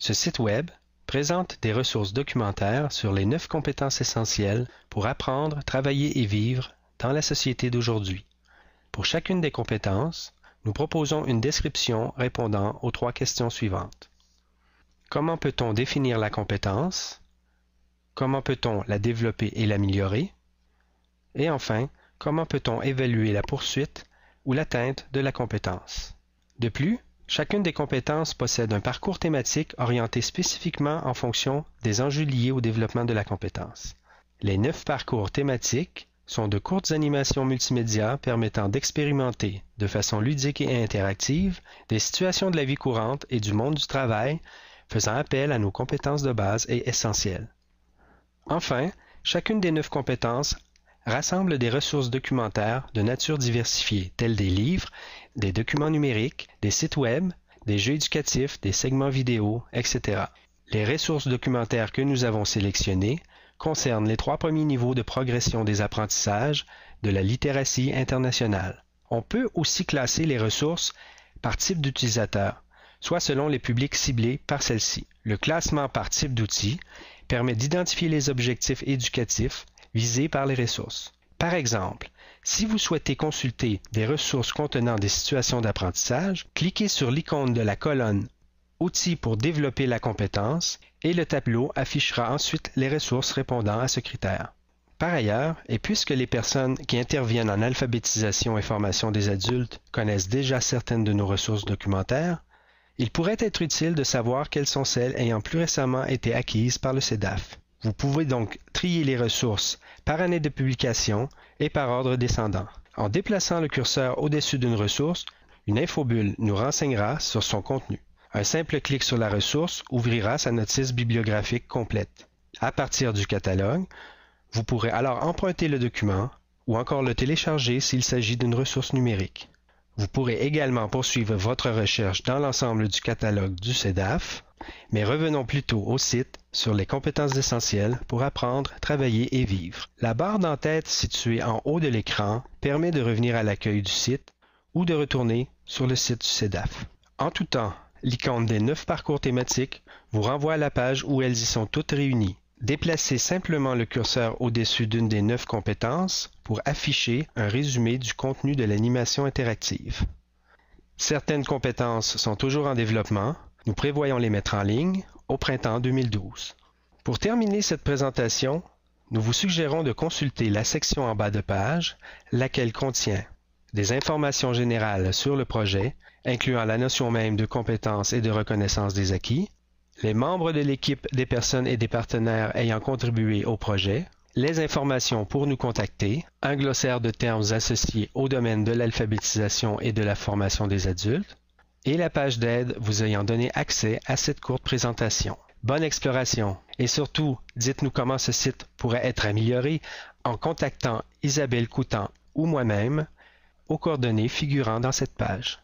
Ce site web présente des ressources documentaires sur les neuf compétences essentielles pour apprendre, travailler et vivre dans la société d'aujourd'hui. Pour chacune des compétences, nous proposons une description répondant aux trois questions suivantes. Comment peut-on définir la compétence Comment peut-on la développer et l'améliorer Et enfin, comment peut-on évaluer la poursuite ou l'atteinte de la compétence De plus, Chacune des compétences possède un parcours thématique orienté spécifiquement en fonction des enjeux liés au développement de la compétence. Les neuf parcours thématiques sont de courtes animations multimédia permettant d'expérimenter, de façon ludique et interactive, des situations de la vie courante et du monde du travail, faisant appel à nos compétences de base et essentielles. Enfin, chacune des neuf compétences rassemble des ressources documentaires de nature diversifiée, telles des livres, des documents numériques, des sites web, des jeux éducatifs, des segments vidéo, etc. Les ressources documentaires que nous avons sélectionnées concernent les trois premiers niveaux de progression des apprentissages de la littératie internationale. On peut aussi classer les ressources par type d'utilisateur, soit selon les publics ciblés par celle-ci. Le classement par type d'outil permet d'identifier les objectifs éducatifs visées par les ressources. Par exemple, si vous souhaitez consulter des ressources contenant des situations d'apprentissage, cliquez sur l'icône de la colonne Outils pour développer la compétence et le tableau affichera ensuite les ressources répondant à ce critère. Par ailleurs, et puisque les personnes qui interviennent en alphabétisation et formation des adultes connaissent déjà certaines de nos ressources documentaires, il pourrait être utile de savoir quelles sont celles ayant plus récemment été acquises par le CEDAF. Vous pouvez donc trier les ressources par année de publication et par ordre descendant. En déplaçant le curseur au-dessus d'une ressource, une infobulle nous renseignera sur son contenu. Un simple clic sur la ressource ouvrira sa notice bibliographique complète. À partir du catalogue, vous pourrez alors emprunter le document ou encore le télécharger s'il s'agit d'une ressource numérique. Vous pourrez également poursuivre votre recherche dans l'ensemble du catalogue du CEDAF mais revenons plutôt au site sur les compétences essentielles pour apprendre, travailler et vivre. La barre den située en haut de l'écran permet de revenir à l'accueil du site ou de retourner sur le site du CEDAF. En tout temps, l'icône des neuf parcours thématiques vous renvoie à la page où elles y sont toutes réunies. Déplacez simplement le curseur au-dessus d'une des neuf compétences pour afficher un résumé du contenu de l'animation interactive. Certaines compétences sont toujours en développement, nous prévoyons les mettre en ligne au printemps 2012. Pour terminer cette présentation, nous vous suggérons de consulter la section en bas de page, laquelle contient des informations générales sur le projet, incluant la notion même de compétences et de reconnaissance des acquis, les membres de l'équipe des personnes et des partenaires ayant contribué au projet, les informations pour nous contacter, un glossaire de termes associés au domaine de l'alphabétisation et de la formation des adultes, et la page d'aide vous ayant donné accès à cette courte présentation. Bonne exploration et surtout, dites-nous comment ce site pourrait être amélioré en contactant Isabelle Coutan ou moi-même aux coordonnées figurant dans cette page.